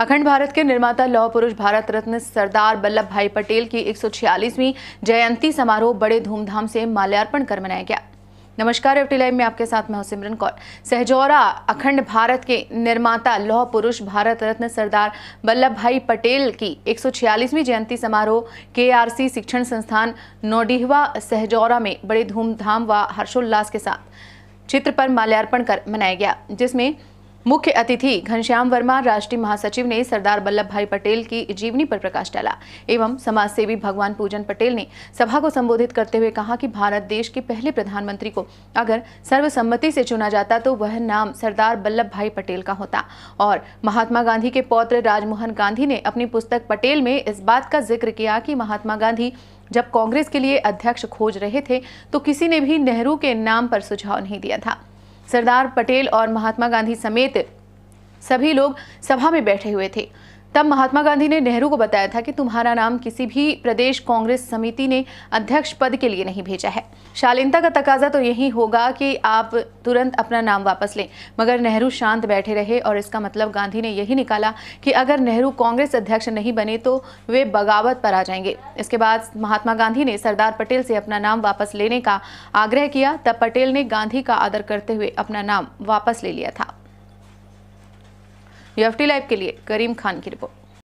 अखंड भारत के निर्माता लौह पुरुष भारत रत्न सरदार वल्लभ भाई पटेल की 146वीं जयंती समारोह बड़े धूमधाम से माल्यार्पण कर मनाया गया नमस्कार एफटी लाइव में आपके साथ मैं सिमरन कौर सहजौरा अखंड भारत के निर्माता लौह पुरुष भारत रत्न सरदार वल्लभ भाई पटेल की 146वीं जयंती समारोह केआरसी शिक्षण संस्थान नोडिहवा सहजौरा में बड़े धूमधाम व हर्षोल्लास के साथ चित्र पर माल्यार्पण कर मनाया गया जिसमें मुख्य अतिथि घनश्याम वर्मा राष्ट्रीय महासचिव ने सरदार वल्लभ भाई पटेल की जीवनी पर प्रकाश डाला एवं समाज सेवी भगवान पूजन पटेल ने सभा को संबोधित करते हुए कहा कि भारत देश के पहले प्रधानमंत्री को अगर सर्वसम्मति से चुना जाता तो वह नाम सरदार वल्लभ भाई पटेल का होता और महात्मा गांधी के पौत्र राजमोहन गांधी ने अपनी पुस्तक पटेल में इस बात का जिक्र किया कि महात्मा गांधी जब कांग्रेस के लिए अध्यक्ष खोज रहे थे तो किसी ने भी नेहरू के नाम पर सुझाव नहीं दिया था सरदार पटेल और महात्मा गांधी समेत सभी लोग सभा में बैठे हुए थे तब महात्मा गांधी ने नेहरू को बताया था कि तुम्हारा नाम किसी भी प्रदेश कांग्रेस समिति ने अध्यक्ष पद के लिए नहीं भेजा है शालीनता का तकाजा तो यही होगा कि आप तुरंत अपना नाम वापस लें मगर नेहरू शांत बैठे रहे और इसका मतलब गांधी ने यही निकाला कि अगर नेहरू कांग्रेस अध्यक्ष नहीं बने तो वे बगावत पर आ जाएंगे इसके बाद महात्मा गांधी ने सरदार पटेल से अपना नाम वापस लेने का आग्रह किया तब पटेल ने गांधी का आदर करते हुए अपना नाम वापस ले लिया था यूएफटी लाइव के लिए करीम खान की रिपोर्ट